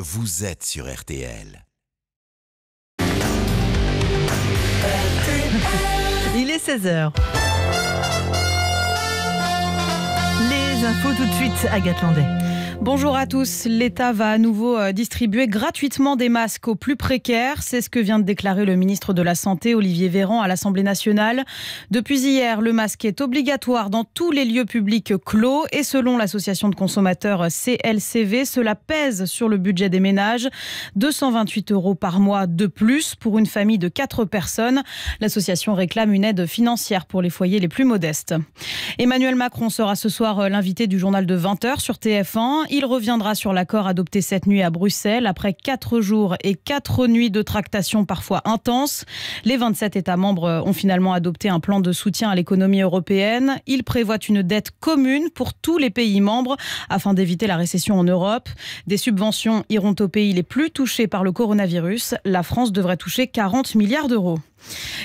Vous êtes sur RTL. Il est 16h. Les infos tout de suite, à Gatlandais. Bonjour à tous. L'État va à nouveau euh, distribuer gratuitement des masques aux plus précaires. C'est ce que vient de déclarer le ministre de la Santé, Olivier Véran, à l'Assemblée nationale. Depuis hier, le masque est obligatoire dans tous les lieux publics clos. Et selon l'association de consommateurs euh, CLCV, cela pèse sur le budget des ménages. 228 euros par mois de plus pour une famille de 4 personnes. L'association réclame une aide financière pour les foyers les plus modestes. Emmanuel Macron sera ce soir euh, l'invité du journal de 20h sur TF1. Il reviendra sur l'accord adopté cette nuit à Bruxelles après quatre jours et quatre nuits de tractations parfois intenses. Les 27 États membres ont finalement adopté un plan de soutien à l'économie européenne. Il prévoit une dette commune pour tous les pays membres afin d'éviter la récession en Europe. Des subventions iront aux pays les plus touchés par le coronavirus. La France devrait toucher 40 milliards d'euros.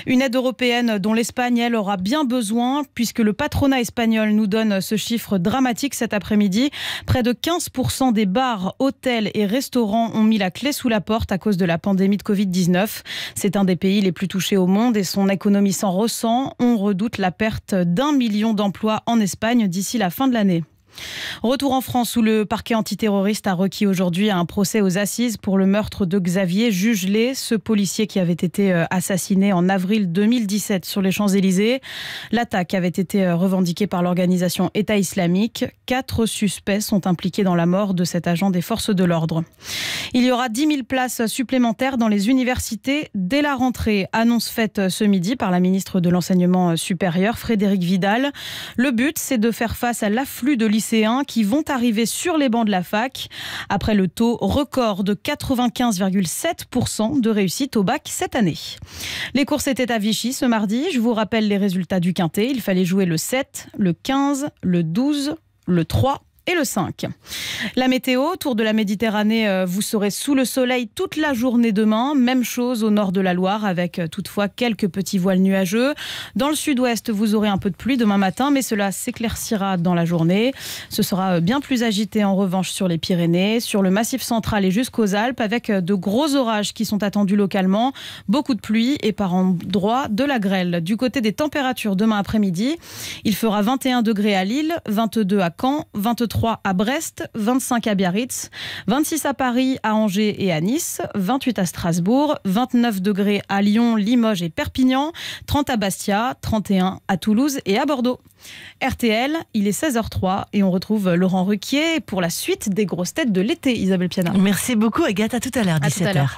Une aide européenne dont l'Espagne, elle, aura bien besoin, puisque le patronat espagnol nous donne ce chiffre dramatique cet après-midi. Près de 15% des bars, hôtels et restaurants ont mis la clé sous la porte à cause de la pandémie de Covid-19. C'est un des pays les plus touchés au monde et son économie s'en ressent. On redoute la perte d'un million d'emplois en Espagne d'ici la fin de l'année. Retour en France où le parquet antiterroriste a requis aujourd'hui un procès aux assises pour le meurtre de Xavier Jugelet, ce policier qui avait été euh, assassiné en avril 2017 sur les Champs-Élysées. L'attaque avait été euh, revendiquée par l'organisation État islamique. Quatre suspects sont impliqués dans la mort de cet agent des forces de l'ordre. Il y aura 10 000 places supplémentaires dans les universités dès la rentrée. Annonce faite euh, ce midi par la ministre de l'Enseignement supérieur, Frédéric Vidal. Le but, c'est de faire face à l'afflux de lycéens qui vont arriver sur les bancs de la fac après le taux record de 95,7% de réussite au bac cette année. Les courses étaient à Vichy ce mardi. Je vous rappelle les résultats du quintet. Il fallait jouer le 7, le 15, le 12, le 3 et le 5. La météo, autour de la Méditerranée, euh, vous serez sous le soleil toute la journée demain. Même chose au nord de la Loire, avec euh, toutefois quelques petits voiles nuageux. Dans le sud-ouest, vous aurez un peu de pluie demain matin, mais cela s'éclaircira dans la journée. Ce sera euh, bien plus agité en revanche sur les Pyrénées, sur le Massif central et jusqu'aux Alpes, avec de gros orages qui sont attendus localement, beaucoup de pluie et par endroits de la grêle. Du côté des températures demain après-midi, il fera 21 degrés à Lille, 22 à Caen, 23 23 à Brest, 25 à Biarritz, 26 à Paris, à Angers et à Nice, 28 à Strasbourg, 29 degrés à Lyon, Limoges et Perpignan, 30 à Bastia, 31 à Toulouse et à Bordeaux. RTL, il est 16h03 et on retrouve Laurent Ruquier pour la suite des grosses têtes de l'été, Isabelle Piana. Merci beaucoup, Agathe. À tout à l'heure, 17h.